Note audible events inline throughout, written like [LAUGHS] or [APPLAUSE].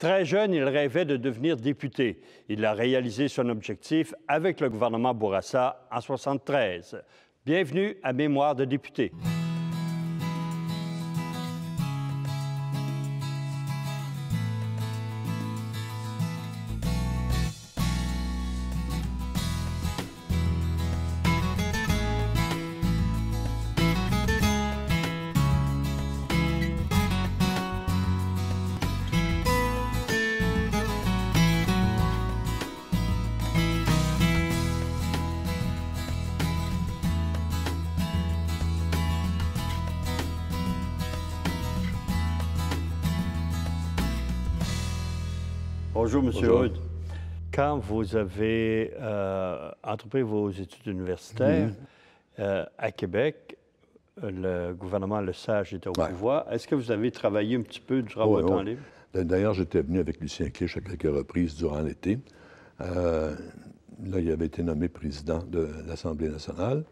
Très jeune, il rêvait de devenir député. Il a réalisé son objectif avec le gouvernement Bourassa en 1973. Bienvenue à Mémoire de député. vous avez entrepris euh, vos études universitaires mhm. euh, à Québec. Le gouvernement Le Sage était au pouvoir. Est-ce que vous avez travaillé un petit peu durant votre libre? D'ailleurs, j'étais venu avec Lucien Clich à quelques reprises durant l'été. Euh, là, il avait été nommé président de l'Assemblée nationale.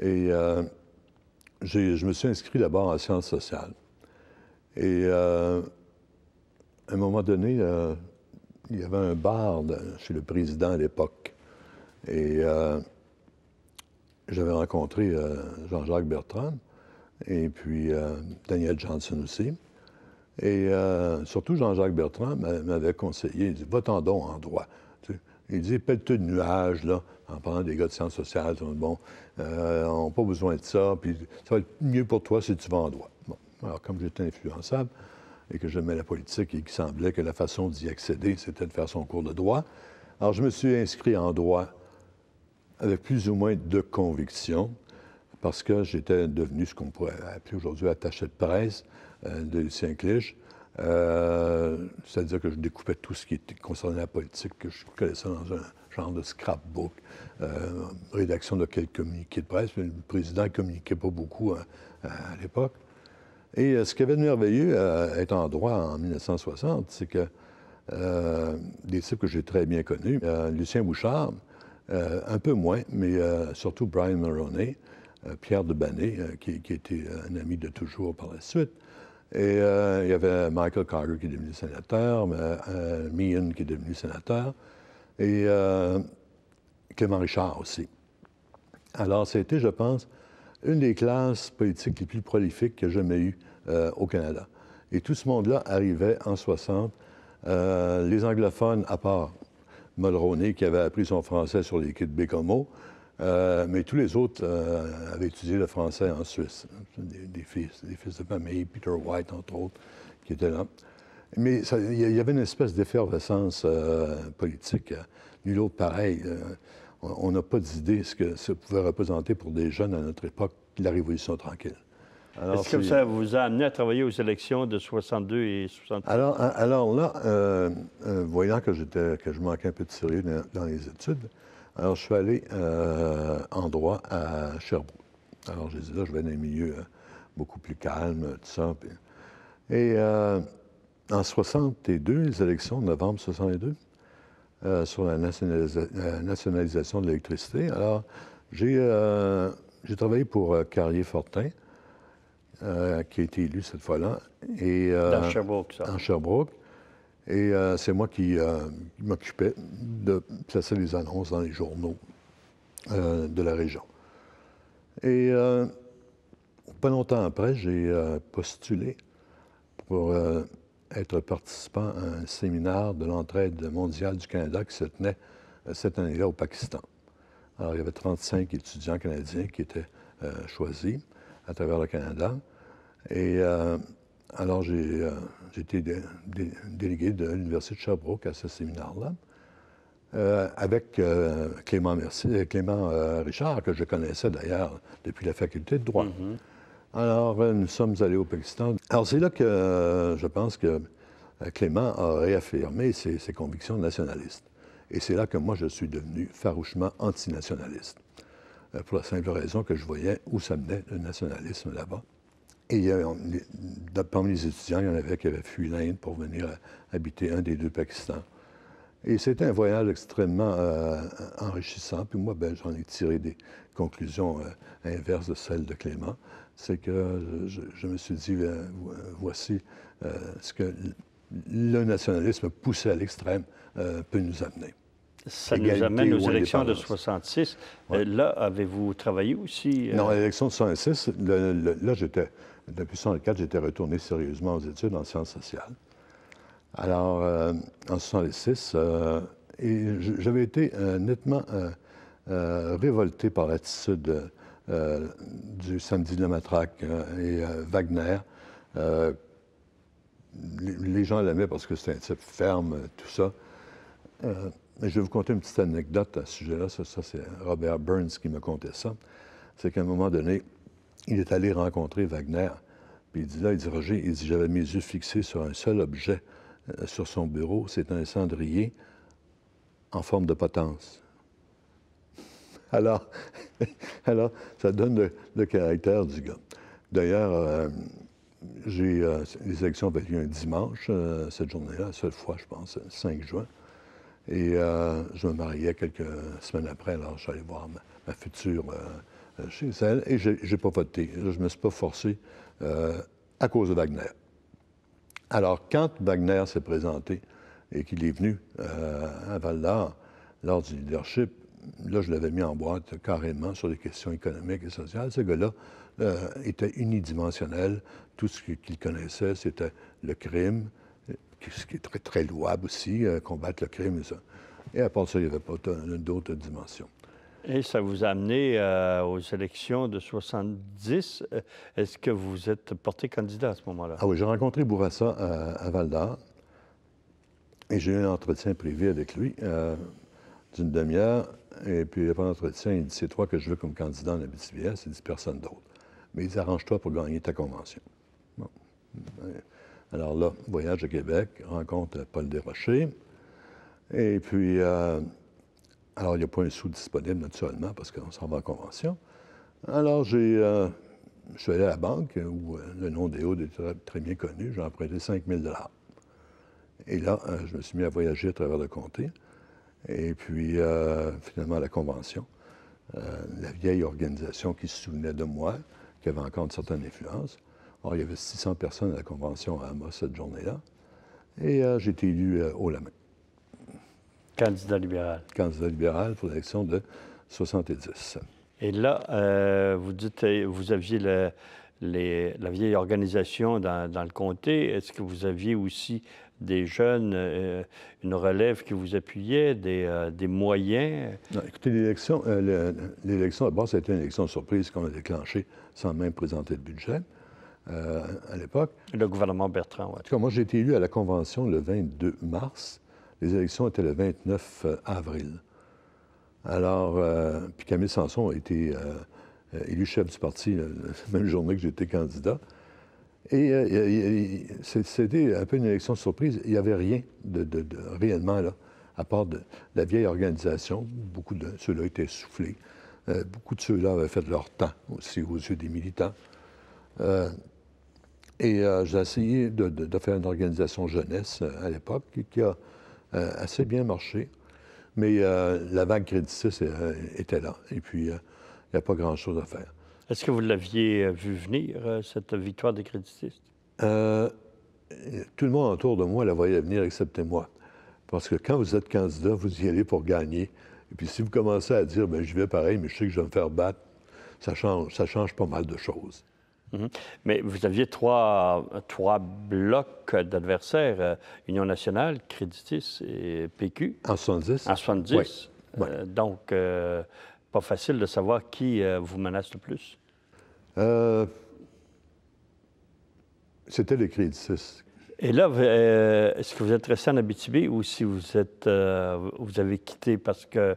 Et je me suis inscrit d'abord en sciences sociales. Et à un moment donné, il y avait un bar chez le président à l'époque. Et euh, j'avais rencontré euh, Jean-Jacques Bertrand et puis euh, Daniel Johnson aussi. Et surtout, Jean-Jacques Bertrand m'avait conseillé, il dit, va-t'en donc en droit. il dit, pas toi de nuages, là, en parlant des gars de sciences sociales, bon, on n'a pas besoin de ça, puis ça va être mieux pour toi si tu vas en droit. Bon, alors, comme j'étais influençable, et que j'aimais la politique et qu'il semblait que la façon d'y accéder, c'était de faire son cours de droit. Alors, je me suis inscrit en droit avec plus ou moins de conviction, parce que j'étais devenu ce qu'on pourrait appeler aujourd'hui attaché de presse euh, de Lucien Clich. Euh, c'est-à-dire que je découpais tout ce qui était concerné la politique, que je connaissais dans un genre de scrapbook, euh, rédaction de quelques communiqués de presse. Le président ne communiquait pas beaucoup hein, à l'époque. Et euh, ce qui avait de merveilleux à euh, en droit en 1960, c'est que euh, des types que j'ai très bien connus, Lucien Bouchard, un peu moins, mais surtout Brian Mulroney, Pierre Debanet, qui, qui, était un ami de toujours par la suite. Et il y avait Michael Carter qui est devenu sénateur, Meehan qui est devenu sénateur, et Clément Richard aussi. Alors, c'était, je pense, une des classes politiques les plus prolifiques que y jamais eu euh, au Canada. Et tout ce monde-là arrivait en 60, euh, les anglophones à part Mulroney qui avait appris son français sur les quais de Bécomo, mais tous les autres euh, avaient étudié le français en Suisse, des, fils, de famille, Peter White entre autres, qui étaient là. Mais il y avait une espèce d'effervescence politique. Nul autre pareil on n'a pas d'idée ce que ça pouvait représenter pour des jeunes à notre époque, la Révolution tranquille. Est-ce que ça vous a amené à travailler aux élections de 62 et 63? Alors, hein, alors là, euh, euh, voyant que, que je manquais un peu de sérieux dans, les études, alors je suis allé euh, en droit à Sherbrooke. Alors j'ai dit là, je vais dans un milieu hein, beaucoup plus calme, tout ça. Et en 62, les élections, novembre 62, euh, sur la, nationalisation de l'électricité. Alors, j'ai euh, travaillé pour euh, Carrier Fortin, qui a été élu cette fois-là. Et, Dans Sherbrooke, ça. En Sherbrooke. Et c'est moi qui m'occupais de placer les annonces dans les journaux de la région. Et pas longtemps après, j'ai postulé pour être participant à un séminaire de l'entraide mondiale du Canada qui se tenait euh, cette année-là au Pakistan. Alors, il y avait 35 étudiants canadiens qui étaient euh, choisis à travers le Canada. Et euh, alors, j'ai été délégué de l'Université de Sherbrooke à ce séminaire-là, avec Clément, Clément Richard, que je connaissais d'ailleurs depuis la faculté de droit. Mm-hmm. Alors, euh, nous sommes allés au Pakistan. Alors, c'est là que euh, je pense que euh, Clément a réaffirmé ses, convictions nationalistes. Et c'est là que moi, je suis devenu farouchement antinationaliste, pour la simple raison que je voyais où ça menait le nationalisme là-bas. Et il y parmi les étudiants, il y en avait qui avaient fui l'Inde pour venir habiter un des deux Pakistans. Et c'était un voyage extrêmement euh, enrichissant. Puis moi, ben, j'en ai tiré des conclusions euh, inverses de celles de Clément. C'est que je, me suis dit, euh, voici ce que le nationalisme poussé à l'extrême peut nous amener. Ça nous amène aux élections de 66. là, avez-vous travaillé aussi? Non, l'élection de 66, là, j'étais, depuis 1964, j'étais retourné sérieusement aux études en sciences sociales. Alors, euh, en 1966, euh, j'avais été euh, nettement révolté par l'attitude du samedi de la matraque et Wagner. Les, gens l'aimaient parce que c'était un type ferme, tout ça. Mais je vais vous conter une petite anecdote à ce sujet-là. Ça, c'est Robert Burns qui me contait ça. C'est qu'à un moment donné, il est allé rencontrer Wagner. Puis il dit là, il dit Roger, il dit J'avais mes yeux fixés sur un seul objet euh, sur son bureau, c'est un cendrier en forme de potence. [LAUGHS] Alors, [LAUGHS] alors ça donne le, caractère du gars. D'ailleurs, euh, j'ai, euh, les élections avaient lieu un dimanche, cette journée-là, la seule fois, je pense, 5 juin. Et je me mariais quelques semaines après, alors j'allais voir ma, future chez elle. Et j'ai, n'ai pas voté. Je ne me suis pas forcé à cause de Wagner. Alors, quand Wagner s'est présenté et qu'il est venu euh, à val lors du leadership, là, je l'avais mis en boîte carrément sur les questions économiques et sociales. Ce gars-là euh, était unidimensionnel. Tout ce qu'il connaissait, c'était le crime, ce qui est très, très louable aussi, euh, combattre le crime et ça. Et à part ça, il n'y avait pas d'autres dimensions. Et ça vous a amené euh, aux élections de 70. Euh, est-ce que vous êtes porté candidat à ce moment-là? Ah oui, j'ai rencontré Bourassa euh, à, Val-d'Or et j'ai eu un entretien privé avec lui d'une demi-heure. Et puis, après l'entretien, il dit C'est toi que je veux comme candidat en Abitibias. Il dit Personne d'autre. Mais il dit Arrange-toi pour gagner ta convention. Bon. Alors là, voyage à Québec, rencontre Paul Desrochers. Et puis. Alors, il n'y a pas un sou disponible, naturellement, parce qu'on s'en va en convention. Alors, j'ai, euh, je suis allé à la banque, euh, où euh, le nom d'Éode est très, bien connu. J'ai emprunté 5 000 Et là, je me suis mis à voyager à travers le comté. Et puis, finalement, à la convention, la vieille organisation qui se souvenait de moi, qui avait encore une certaine influence. Alors, il y avait 600 personnes à la convention à Amos cette journée-là. Et j'ai été élu haut la main. Candidat libéral. Candidat libéral pour l'élection de 70. Et là, euh, vous dites, euh, vous aviez la vieille organisation dans, le comté. Est-ce que vous aviez aussi des jeunes, euh, une relève qui vous appuyait, des, moyens? écoutez, l'élection, l'élection, d'abord, c'était une élection surprise qu'on a déclenchée sans même présenter de budget. à l'époque. Le gouvernement Bertrand, oui. En tout cas, moi, j'ai été élu à la Convention le 22 mars les élections étaient le 29 euh, avril. Alors, euh, puis Camille Sanson a été euh, élu chef du parti la [LAUGHS] même journée que j'étais candidat. Et c'était un peu une élection surprise. Il n'y avait rien de, réellement, là, à part de, la vieille organisation. Beaucoup de ceux-là étaient soufflés. beaucoup de ceux-là avaient fait leur temps aussi aux yeux des militants. et j'ai essayé de, faire une organisation jeunesse à l'époque qui a euh, assez bien marché. Mais euh, la vague créditiste euh, était là. Et puis, il n'y a pas grand-chose à faire. Est-ce que vous l'aviez vu venir, cette victoire des créditistes? tout le monde autour de moi la voyait venir, excepté moi. Parce que quand vous êtes candidat, vous y allez pour gagner. Et puis si vous commencez à dire, ben je vais pareil, mais je sais que je vais me faire battre, ça change pas mal de choses. Mhm. Mais vous aviez trois, blocs d'adversaires, euh, Union nationale, Créditis et PQ. En 70. En 70. Oui. Euh, donc, euh, pas facile de savoir qui vous menace le plus. C'était les Créditis. Et là, est-ce que vous êtes resté en Abitibi ou si vous êtes, vous avez quitté parce que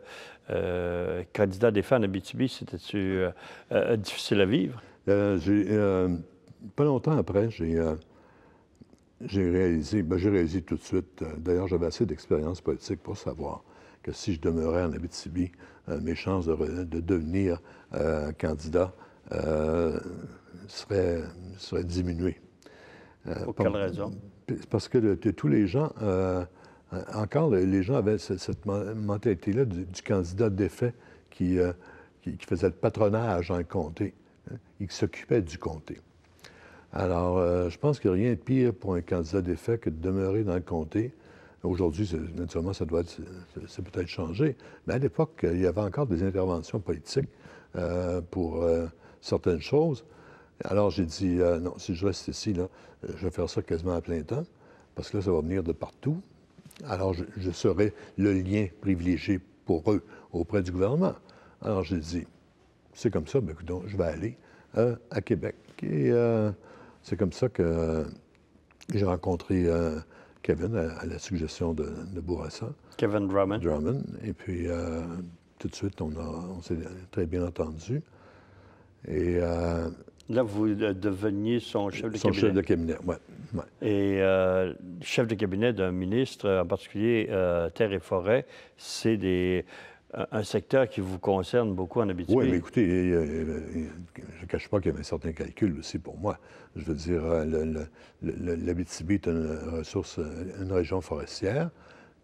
candidat des fans en Abitibi, c'était difficile à vivre? Euh, euh, pas longtemps après, j'ai euh, réalisé, ben, j'ai réalisé tout de suite, d'ailleurs j'avais assez d'expérience politique pour savoir que si je demeurais en Abitibi, mes chances de, devenir candidat seraient, diminuées. Pour quelle raison? Parce que tous les gens, encore les gens avaient cette, mentalité-là du, candidat défait qui, qui, qui, faisait le patronage en comté. Il s'occupait du comté. Alors, euh, je pense qu'il n'y a rien de pire pour un candidat d'effet que de demeurer dans le comté. Aujourd'hui, naturellement, ça doit c'est peut-être changé. Mais à l'époque, il y avait encore des interventions politiques euh, pour euh, certaines choses. Alors, j'ai dit, non, si je reste ici, là, je vais faire ça quasiment à plein temps, parce que là, ça va venir de partout. Alors, je serai le lien privilégié pour eux auprès du gouvernement. Alors, j'ai dit, c'est comme ça, ben, donc, je vais aller hein, à Québec. Et euh, c'est comme ça que j'ai rencontré euh, Kevin à, la suggestion de, Bourassa. Kevin Drummond. Drummond. Et puis, euh, tout de suite, on, on s'est très bien entendus. Et. Là, vous deveniez son chef de cabinet. Son chef de cabinet, oui. Et chef de cabinet d'un ministre, en particulier Terre et Forêt, c'est des un secteur qui vous concerne beaucoup en Abitibi. Oui, mais écoutez, je ne cache pas qu'il y avait un certain calcul aussi pour moi. Je veux dire, euh, l'Abitibi est une ressource, une région forestière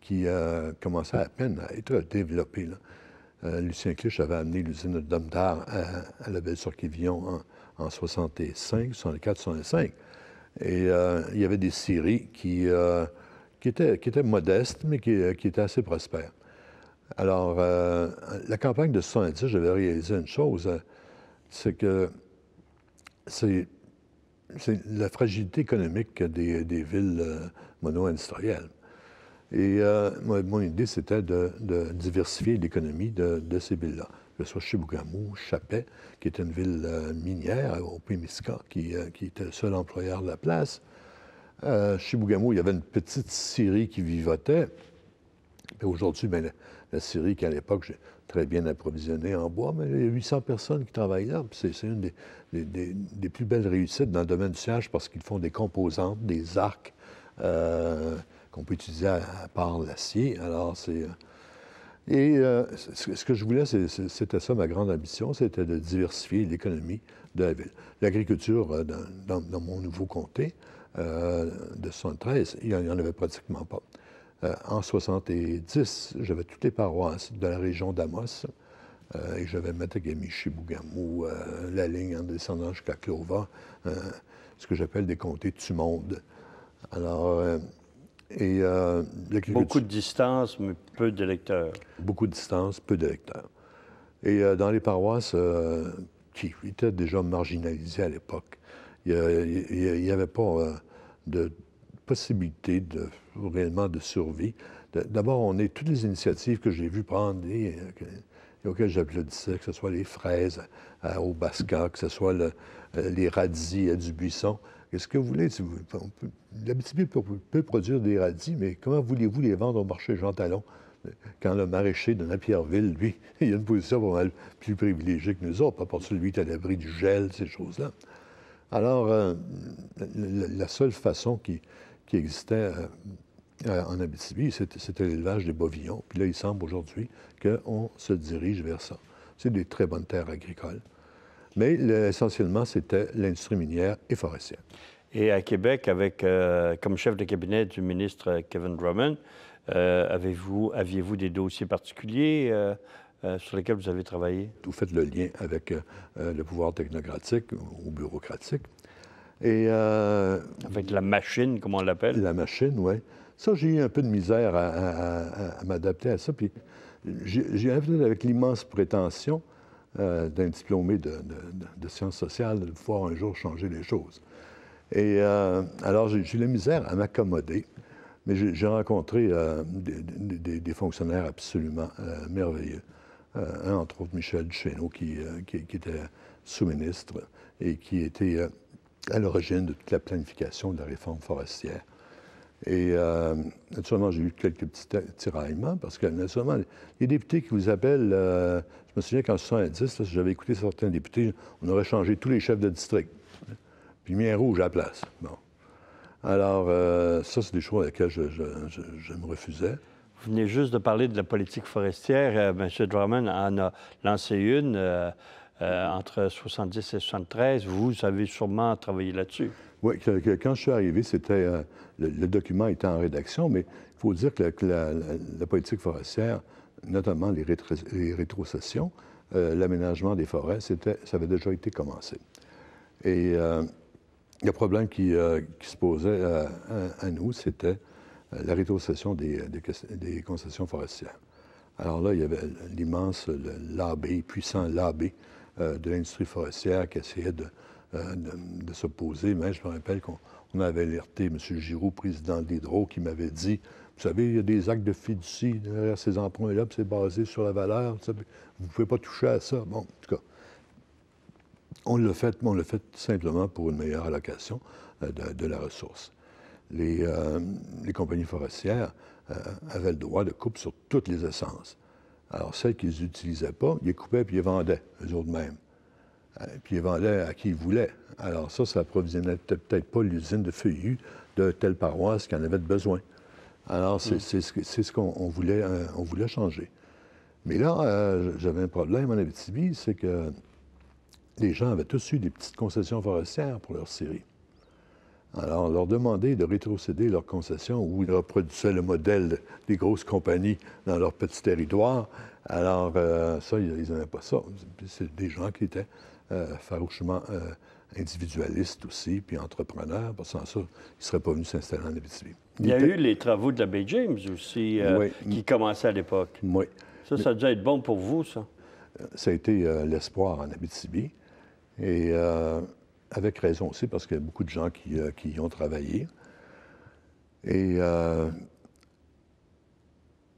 qui a commencé à peine à être développée. Euh, Lucien Clich avait amené l'usine de à, la Belle-sur-Quévillon en, en, 65, 64, 65. Et euh, il y avait des scieries qui, étaient, modestes, mais qui étaient assez prospères. Alors, euh, la campagne de 70, j'avais réalisé une chose, euh, c'est que c'est la fragilité économique des, villes euh, mono-industrielles. Et mon idée, c'était de, diversifier l'économie de, ces villes-là. Que ce soit Chibougamau, Chapet, qui est une ville minière au Pémisca, qui, était le seul employeur de la place. Chibougamau, il y avait une petite syrie qui vivotait. Aujourd'hui, ben, la Syrie, qu'à l'époque, j'ai très bien approvisionné en bois, mais il y a 800 personnes qui travaillent là. C'est une des, plus belles réussites dans le domaine du siège parce qu'ils font des composantes, des arcs euh, qu'on peut utiliser à, part l'acier. Alors, c'est. Euh, et euh, ce que je voulais, c'était ça ma grande ambition, c'était de diversifier l'économie de la ville. L'agriculture, dans, mon nouveau comté de 73, il n'y en avait pratiquement pas. Euh, en 70, j'avais toutes les paroisses de la région d'Amos. Euh, et j'avais Matagami, Chibougamou, euh, la ligne en descendant jusqu'à Clova, ce que j'appelle des comtés du monde. Alors, et Beaucoup de distance, mais peu de lecteurs. Beaucoup de distance, peu de lecteurs. Et dans les paroisses qui étaient déjà marginalisées à l'époque, il n'y avait pas de possibilité de, réellement de survie. D'abord, on est toutes les initiatives que j'ai vues prendre et, euh, auxquelles j'applaudissais, que ce soit les fraises euh, au Basca, que ce soit euh, les radis à Dubuisson. Est-ce que vous voulez, peut, produire des radis, mais comment voulez-vous les vendre au marché Jean Talon quand le maraîcher de Napierville, lui, [LAUGHS] il a une position plus privilégiée que nous autres, à part celui qui est à l'abri du gel, ces choses-là. Alors, la seule façon qui, qui existait euh, euh, en Abitibi, c'était l'élevage des bovillons. Puis là, il semble aujourd'hui qu'on se dirige vers ça. C'est des très bonnes terres agricoles. Mais essentiellement, c'était l'industrie minière et forestière. Et à Québec, avec, euh, comme chef de cabinet du ministre Kevin Drummond, avez-vous, aviez-vous des dossiers particuliers sur lesquels vous avez travaillé? Vous faites le lien avec le pouvoir technocratique ou bureaucratique. Et, euh, Avec la machine, comme on l'appelle. La machine, oui. Ça, j'ai eu un peu de misère à, m'adapter à ça. Puis j'ai revenu avec l'immense prétention euh, d'un diplômé de, sciences sociales de pouvoir un jour changer les choses. Et euh, alors, j'ai eu la misère à m'accommoder. Mais j'ai rencontré des, fonctionnaires absolument merveilleux. un, entre autres, Michel Duchesneau, qui, qui était sous-ministre et qui était à l'origine de toute la planification de la réforme forestière. Et euh, naturellement, j'ai eu quelques petits tiraillements parce que, naturellement, les députés qui vous appellent, euh, je me souviens qu'en 70, là, si j'avais écouté certains députés, on aurait changé tous les chefs de district, hein. puis mien rouge à la place. Bon. Alors, euh, ça, c'est des choses à je, je, me refusais. Vous venez juste de parler de la politique forestière. Euh, M. Drummond en a lancé une euh, entre 70 et 73. Vous avez sûrement travaillé là-dessus. Oui, quand je suis arrivé, c'était euh, le, document était en rédaction, mais il faut dire que, la, politique forestière, notamment les, rétrocessions, euh, l'aménagement des forêts, ça avait déjà été commencé. Et le problème qui, se posait à, nous, c'était la rétrocession des, des, concessions forestières. Alors là, il y avait l'immense l'AB, puissant l'AB, euh, de l'industrie forestière qui essayait euh, de, de, s'opposer. Mais je me rappelle qu'on avait alerté M. Giroux, président d'Hydro, qui m'avait dit Vous savez, il y a des actes de fiducie derrière ces emprunts-là, puis c'est basé sur la valeur. Vous ne pouvez pas toucher à ça. Bon, en tout cas, on l'a fait, mais on l'a fait simplement pour une meilleure allocation euh, de, la ressource. Les, les compagnies forestières avaient le droit de coupe sur toutes les essences. Alors, celles qu'ils n'utilisaient pas, ils les coupaient puis ils les vendaient, eux autres mêmes. Euh, puis ils vendaient à qui ils voulaient. Alors, ça, ça approvisionnait peut-être pas l'usine de feuillus de telle paroisse qui en avait besoin. Alors, c'est hmm. ce qu'on voulait, euh, on voulait changer. Mais là, euh, j'avais un problème en Abitibi, c'est que les gens avaient tous eu des petites concessions forestières pour leur série. Alors, on leur demandait de rétrocéder leurs concessions où ils reproduisaient le modèle des grosses compagnies dans leur petit territoire. Alors, euh, ça, ils n'avaient pas ça. C'est des gens qui étaient euh, farouchement euh, individualistes aussi, puis entrepreneurs. Parce sans ça, ils ne seraient pas venus s'installer en Abitibi. Il y a eu les travaux de la James aussi, qui commençaient à l'époque. Oui. Ça, ça devait être bon pour vous, ça. Ça a été l'espoir en Abitibi. Et avec raison aussi, parce qu'il y a beaucoup de gens qui, euh, y ont travaillé. Et euh,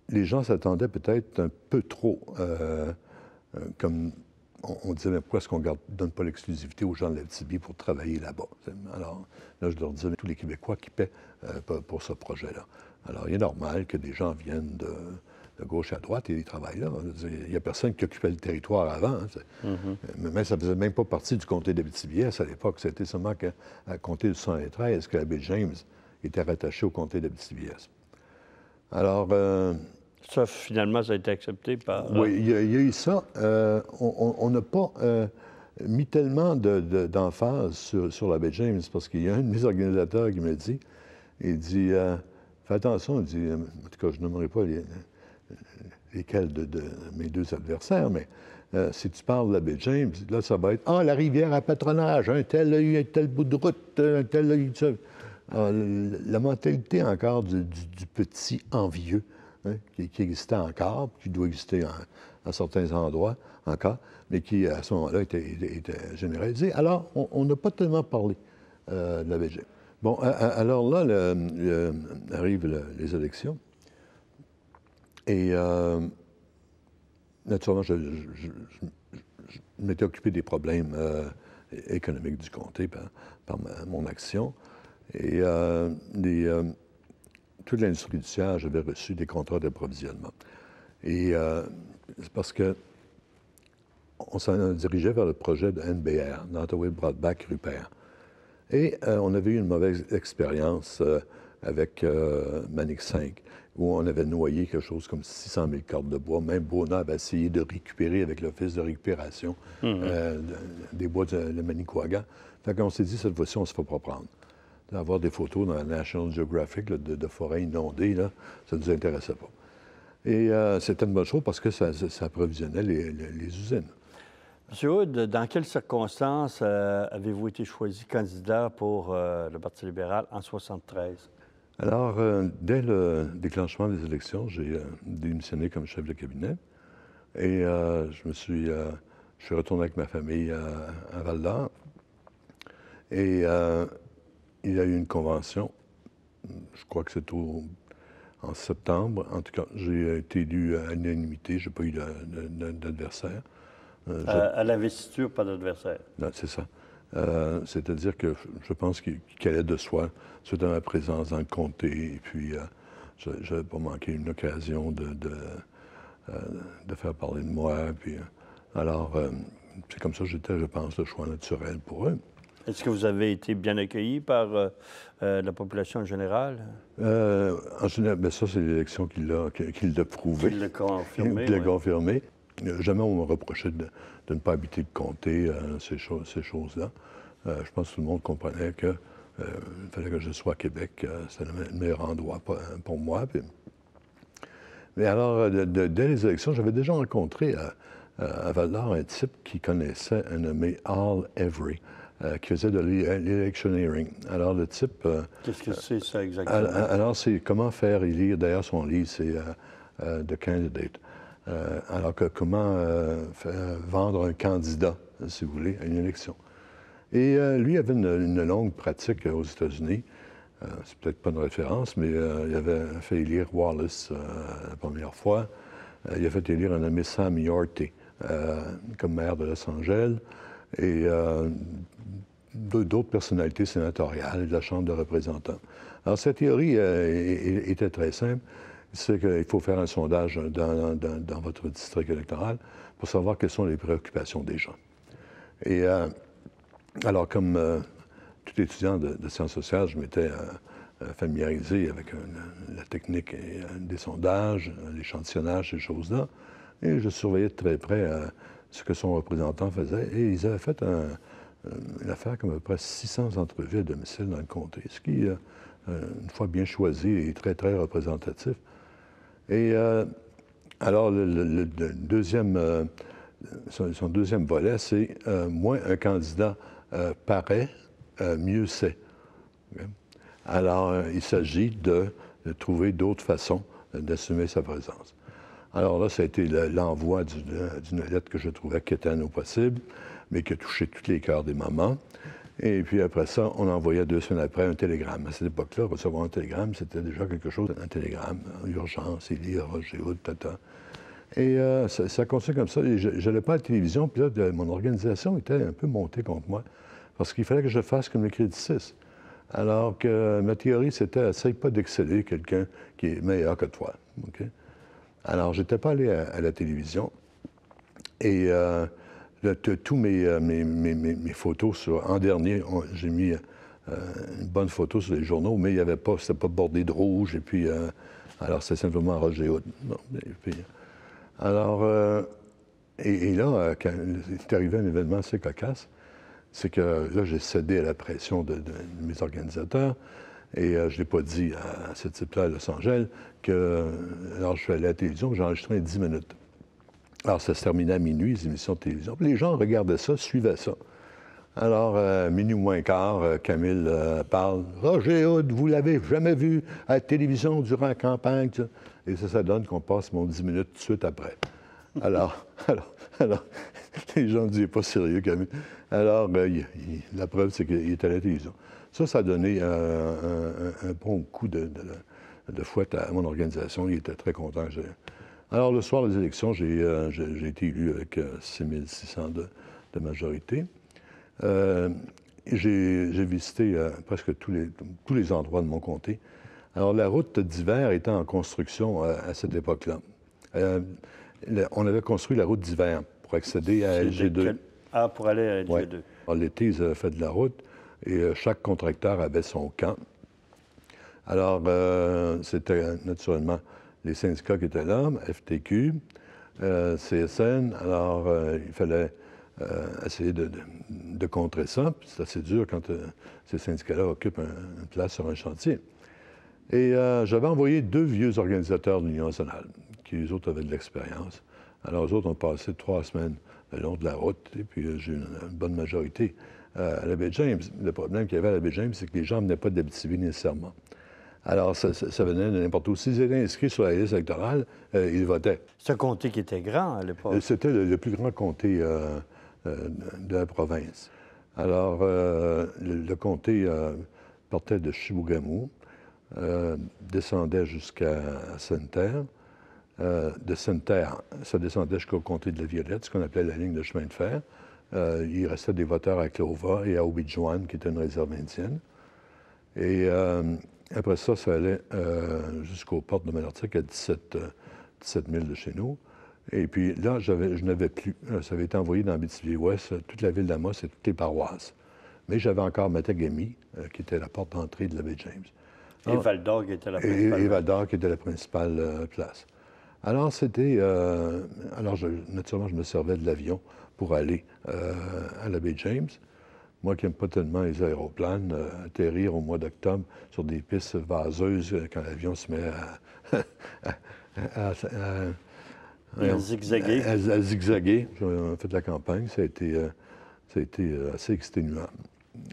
les gens s'attendaient peut-être un peu trop, euh, comme on, disait, mais pourquoi est-ce qu'on ne donne pas l'exclusivité aux gens de la l'Abitibi pour travailler là-bas? Alors là, je leur disais, mais tous les Québécois qui paient pour ce projet-là. Alors il est normal que des gens viennent de gauche à droite, il y a hein, Il n'y a personne qui occupait le territoire avant. Hein, mhm. Mais ça ne faisait même pas partie du comté d'Abitibiès à l'époque. C'était seulement qu'à à comté du 113 que l'abbé James était rattaché au comté d'Abitibiès. Alors. Euh, ça, finalement, ça a été accepté par. Euh, oui, il y, a eu ça. Euh, on n'a pas. mis tellement d'emphase de, sur, la l'abbé James parce qu'il y a un de mes organisateurs qui me dit, il dit, fais attention, il dit, en tout cas, je nommerai pas les, lesquels de, mes deux adversaires, mais euh, si tu parles de la James, là, ça va être Ah, la rivière à patronage, un tel a eu un tel bout de route, un tel a eu. Ah, la mentalité encore du, petit envieux hein, qui, existait encore, qui doit exister en, à certains endroits encore, mais qui, à ce moment-là, était, généralisée. Alors, on n'a pas tellement parlé euh, de la James. Bon, alors là, arrivent les élections. Et euh, naturellement, je, m'étais occupé des problèmes euh, économiques du comté par, mon action. Et euh, toute l'industrie du siège avait reçu des contrats d'approvisionnement. Et c'est parce que on s'en dirigeait vers le projet de NBR, Northway Broadback Rupert, Et on avait eu une mauvaise expérience avec euh, Manic 5, où on avait noyé quelque chose comme 600 000 cordes de bois. Même Bona avait essayé de récupérer avec l'Office de récupération hmm. euh, des bois de, Manicouaga. Fait qu'on s'est dit, cette fois-ci, on se fait pas prendre. D'avoir des photos dans la National Geographic de, forêts inondées, ça ne nous intéressait pas. Et euh, c'était une bonne chose parce que ça, approvisionnait les, usines. M. Hood, dans quelles circonstances avez-vous été choisi candidat pour le Parti libéral en 1973? Alors, euh, dès le déclenchement des élections, j'ai euh, démissionné comme chef de cabinet. Et euh, je me suis, je suis retourné avec ma famille à val Et il y a eu une convention, je crois que c'est au, en septembre. En tout cas, j'ai été élu à l'unanimité, je n'ai pas eu d'adversaire. à, l'investiture, pas d'adversaire. Non, C'est ça. Euh, c'est-à-dire que je pense qu'il est de soi, surtout ma présence dans le comté. Et puis, euh, je n'avais pas manqué une occasion de, euh, de, faire parler de moi. Puis, alors, c'est comme ça que j'étais, je pense, le choix naturel pour eux. Est-ce que vous avez été bien accueilli par la population en général? en général, ben ça, c'est l'élection qu'il a, prouvé. Qui l'a confirmé. Euh, jamais on me reprochait de, ne pas habiter de compter euh, ces, ces choses-là. Euh, je pense que tout le monde comprenait qu'il fallait que je sois à Québec. C'était le meilleur endroit pour, moi. Mais alors, dès les élections, j'avais déjà rencontré à, à Val-d'Or un type qui connaissait un nommé Al Every. qui faisait de l'électioneering. Alors, le type. Qu'est-ce que c'est, ça, exactement? alors, c'est comment faire élire. D'ailleurs, son livre, c'est The Candidate. Euh, alors que comment euh, vendre un candidat, si vous voulez, à une élection. Et euh, lui avait une, longue pratique aux États-Unis. c'est peut-être pas une référence, mais il avait fait élire Wallace la première fois. il a fait élire un ami Sam Yorty comme maire de Los Angeles et d'autres personnalités sénatoriales de la Chambre de représentants. Alors, sa théorie était très simple c'est qu'il faut faire un sondage dans, votre district électoral pour savoir quelles sont les préoccupations des gens. Et euh, alors, comme euh, tout étudiant de, sciences sociales, je m'étais euh, familiarisé avec la technique des sondages, l'échantillonnage, ces choses-là, et je surveillais de très près ce que son représentant faisait. Et ils avaient fait une affaire comme à peu près 600 entrevues à domicile dans le comté, ce qui, une fois bien choisi, et très, très représentatif. Et euh, alors, euh, son, deuxième volet, c'est euh, moins un candidat paraît, mieux c'est. Alors, il s'agit de, trouver d'autres façons d'assumer sa présence. Alors là, ça a été l'envoi d'une lettre que je trouvais qui était possible, mais qui a touché tous les cœurs des mamans. Et puis après ça, on envoyait deux semaines après un télégramme. À cette époque-là, recevoir un télégramme, c'était déjà quelque chose, un télégramme, hein, urgence, il y oh, a Roger tata. Et euh, ça, ça continuait comme ça. je J'allais pas à la télévision, puis là, mon organisation était un peu montée contre moi, parce qu'il fallait que je fasse comme les critiques. Alors que ma théorie, c'était essaye pas d'exceller quelqu'un qui est meilleur que toi. Alors, Alors, n'étais pas allé à, la télévision. Et. Euh, tous euh, mes, photos sur, en dernier, j'ai mis euh, une bonne photo sur les journaux, mais il n'y avait pas, c'était pas bordé de rouge. Et puis, euh, alors c'est simplement Roger Hood. et alors, et, là, il est arrivé un événement assez cocasse, c'est que là, j'ai cédé à la pression de, mes organisateurs. Et je n'ai l'ai pas dit à, cette ce là à Los Angeles que alors je suis allé à la télévision, j'ai enregistré 10 minutes. Alors, ça se terminait à minuit, les émissions de télévision. Les gens regardaient ça, suivaient ça. Alors, euh, minuit moins quart, euh, Camille euh, parle. Roger Hood, vous l'avez jamais vu à la télévision durant la campagne. Et ça, ça donne qu'on passe mon 10 minutes tout de suite après. Alors, [LAUGHS] alors, alors, les gens disaient, « pas sérieux, Camille. Alors, la preuve, c'est qu'il était à la télévision. Ça, ça a donné un, bon coup de, de, de, fouette à mon organisation. Il était très content. Alors, le soir des élections, j'ai euh, été élu avec 6600 euh, de, majorité. Euh, j'ai visité presque tous les, tous les endroits de mon comté. Alors, la route d'hiver était en construction à cette époque-là. on avait construit la route d'hiver pour accéder à LG2. Ah, pour aller à LG2. Alors L'été, ils avaient fait de la route et chaque contracteur avait son camp. Alors, c'était naturellement les syndicats qui étaient là, FTQ, euh, CSN. Alors, euh, il fallait euh, essayer de, contrer ça. C'est assez dur quand ces syndicats-là occupent une place sur un chantier. Et j'avais envoyé deux vieux organisateurs de l'Union nationale, qui, eux autres, avaient de l'expérience. Alors, eux autres ont passé trois semaines le long de la route, et puis j'ai une, une, bonne majorité à la baie Le problème qu'il y avait à la baie c'est que les gens pas venaient pas d'Abitibi nécessairement. Alors, ça, venait de n'importe où. S'ils étaient inscrits sur la liste électorale, euh, ils votaient. C'est un comté qui était grand à l'époque. Euh, c'était le, plus grand comté euh, de la province. Alors, le, comté portait de Chibougamou, descendait jusqu'à Sainte-Terre. de Sainte-Terre, ça descendait jusqu'au comté de la Violette, ce qu'on appelait la ligne de chemin de fer. il restait des voteurs à Clova et à Obidjouane, qui était une réserve indienne. Et après ça, ça allait euh, jusqu'aux portes de Malartic à 17, 000 euh, de chez nous. Et puis là, je n'avais plus. Euh, ça avait été envoyé dans Béthilly-Ouest, toute la ville d'Amos et toutes les paroisses. Mais j'avais encore Matagami, qui était la porte d'entrée de la baie James. et ah. Val d'Or, qui était la principale. Et, Val la principale place. Alors, c'était. alors, naturellement, je me servais de l'avion pour aller à la baie James. Moi qui n'aime pas tellement les aéroplanes, euh, atterrir au mois d'octobre sur des pistes vaseuses euh, quand l'avion se met à, [LAUGHS] à, zigzaguer. À, euh, On fait de la campagne, ça a été, assez exténuant.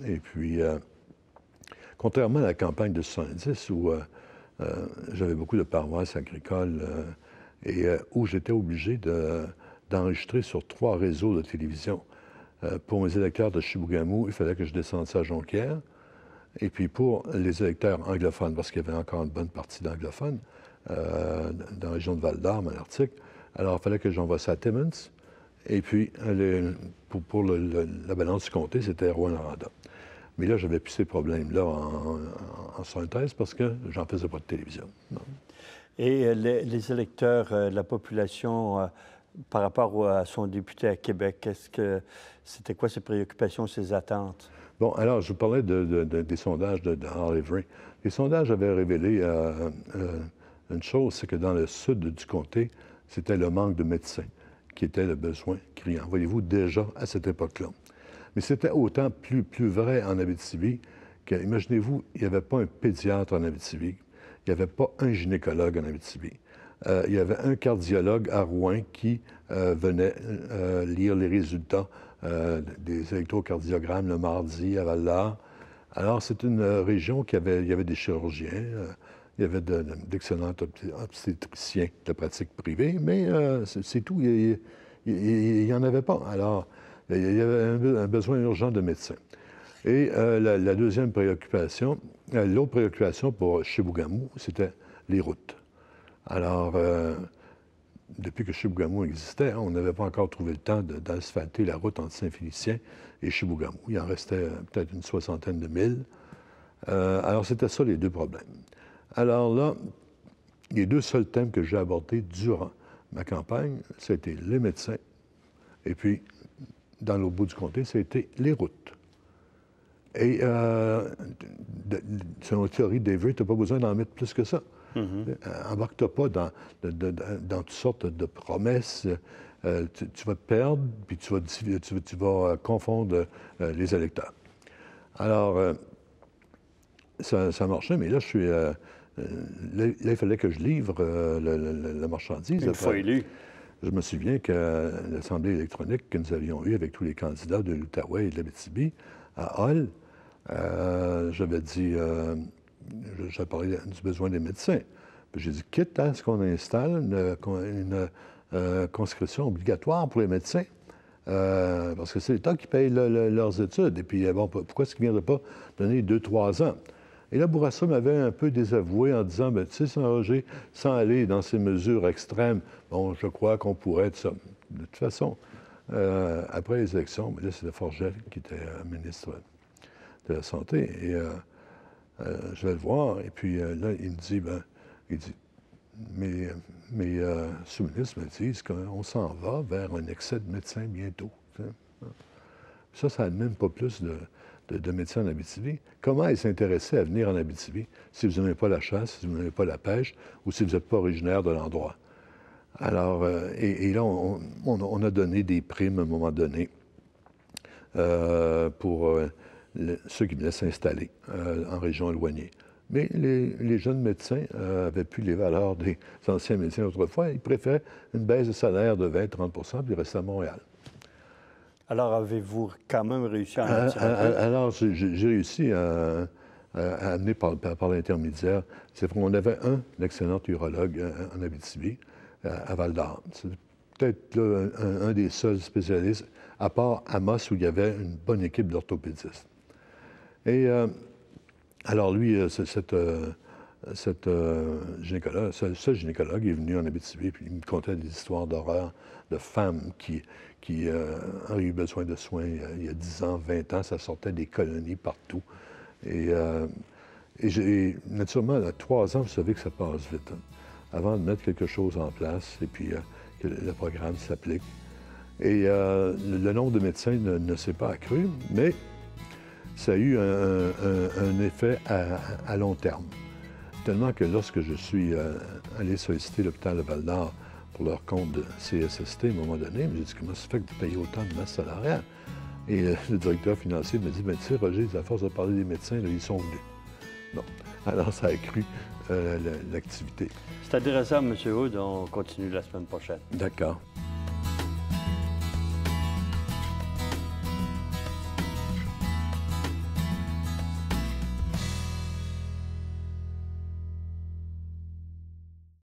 Et puis, contrairement à la campagne de 70, où j'avais beaucoup de paroisses agricoles et où j'étais obligé d'enregistrer sur trois réseaux de télévision. Euh, pour mes électeurs de Chibougamou, il fallait que je descende à Jonquière. Et puis pour les électeurs anglophones, parce qu'il y avait encore une bonne partie d'anglophones euh, dans la région de Val-d'Arme, en Arctique, alors il fallait que j'envoie ça à Timmins. Et puis pour, la balance du comté, c'était rouen aranda Mais là, j'avais plus ces problèmes-là en, synthèse parce que j'en faisais pas de télévision. Et euh, les, les électeurs, la population par rapport à son député à Québec? Qu'est-ce que c'était quoi ses préoccupations, ses attentes? Bon, alors je vous parlais des sondages de Les sondages avaient révélé euh, euh, une chose, c'est que dans le sud du comté, c'était le manque de médecins qui était le besoin criant. Voyez-vous, déjà à cette époque-là. Mais c'était autant plus, vrai en Abitibi que, imaginez-vous, il n'y avait pas un pédiatre en Abitibi, il n'y avait pas un gynécologue en Abitibi. Euh, il y avait un cardiologue à Rouen qui euh, venait euh, lire les résultats des électrocardiogrammes le mardi à val Alors, c'est une région qui avait, il y avait des chirurgiens, il y avait d'excellents obstétriciens de pratique privée, mais c'est tout. Il n'y en avait pas. Alors, il y avait un, besoin urgent de médecins. Et la, deuxième préoccupation, l'autre préoccupation pour Chibougamau, c'était les routes. Alors, euh, depuis que Chibougamau existait, hein, on n'avait pas encore trouvé le temps d'asphalter la route entre Saint-Félicien et Chibougamau. Il en restait euh, peut-être une soixantaine de milles. Euh, alors, c'était ça les deux problèmes. Alors là, les deux seuls thèmes que j'ai abordés durant ma campagne, c'était les médecins. Et puis, dans le bout du comté, c'était les routes. Et selon la théorie d'Avery, tu n'as pas besoin d'en mettre plus que ça. Euh, embarque-toi pas dans, toutes sortes de promesses. Euh, tu, vas perdre, puis tu vas, euh, confondre les électeurs. Alors, ça, marchait, mais là, je suis. là, il fallait que je livre la marchandise. Une fois élu. Je me souviens que l'Assemblée électronique que nous avions eue avec tous les candidats de l'Outaouais et de l'Abitibi à Hall, j'avais dit j'ai parlé du besoin des médecins. J'ai dit, quitte à ce qu'on installe une, euh, conscription obligatoire pour les médecins, euh, parce que c'est l'État qui paye leurs études. Et puis, euh, bon, pourquoi est-ce qu'ils ne viendraient pas donner deux, trois ans? Et là, Bourassa m'avait un peu désavoué en disant, ben, tu sais, Saint-Roger, sans aller dans ces mesures extrêmes, bon, je crois qu'on pourrait être ça. De toute façon, après les élections, mais là, c'était Forgel qui était ministre de la Santé. Et euh, je vais le voir. Et puis euh, là, il me dit, ben, il dit, mes, mes euh, me disent qu'on s'en va vers un excès de médecins bientôt. Ça, ça même pas plus de, médecins en Abitibi. Comment ils s'intéressaient à venir en Abitibi si vous n'aimez pas la chasse, si vous n'aimez pas la pêche ou si vous n'êtes pas originaire de l'endroit? Alors, et, là, on, a donné des primes à un moment donné pour ceux qui venaient s'installer euh, en région éloignée. Mais les, jeunes médecins euh, avaient plus les valeurs des [LAUGHS] anciens médecins autrefois. Ils préféraient une baisse de salaire de 20-30 puis rester à Montréal. Alors, avez-vous quand même réussi à... Euh, alors, j'ai réussi à, amener par, par, l'intermédiaire. C'est qu'on avait un, excellent urologue en Abitibi, à Val-d'Or. C'est peut-être un, un, des seuls spécialistes, à part Amos, où il y avait une bonne équipe d'orthopédistes. Et euh, alors lui, euh, cette, euh, gynécologue, ce, gynécologue est venu en Abitibi, puis il me contait des histoires d'horreur de femmes qui, qui ont eu besoin de soins il y a 10 ans, 20 ans. Ça sortait des colonies partout. Et, j'ai, naturellement, à trois ans, vous savez que ça passe vite. Hein, avant de mettre quelque chose en place, et puis que le programme s'applique. Et le nombre de médecins ne s'est pas accru, mais ça a eu un, effet à, long terme. Tellement que lorsque je suis euh, allé solliciter l'hôpital de Val-d'Or pour leur compte de CSST, à un moment donné, j'ai dit « Comment ça fait que vous payez autant de masse salariale? » Et le directeur financier me dit « Ben tu sais, Roger, à force de parler des médecins, là, ils sont venus. » Bon, alors ça a accru euh, l'activité. C'est intéressant, M. Hood. On continue la semaine prochaine. D'accord.